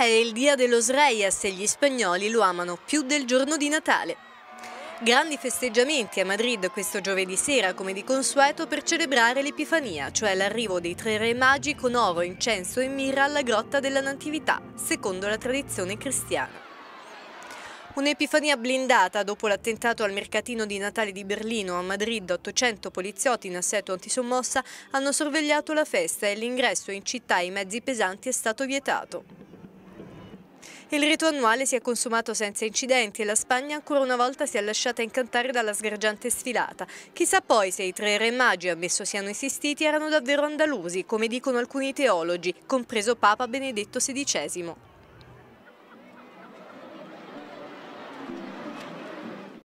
È il dia de los Reyes e gli spagnoli lo amano più del giorno di Natale. Grandi festeggiamenti a Madrid questo giovedì sera come di consueto per celebrare l'Epifania, cioè l'arrivo dei tre re magi con oro, incenso e mirra alla grotta della Natività, secondo la tradizione cristiana. Un'epifania blindata dopo l'attentato al mercatino di Natale di Berlino a Madrid, 800 poliziotti in assetto antisommossa hanno sorvegliato la festa e l'ingresso in città ai mezzi pesanti è stato vietato. Il rito annuale si è consumato senza incidenti e la Spagna ancora una volta si è lasciata incantare dalla sgargiante sfilata. Chissà poi se i tre re magi, ammesso siano esistiti, erano davvero andalusi, come dicono alcuni teologi, compreso Papa Benedetto XVI.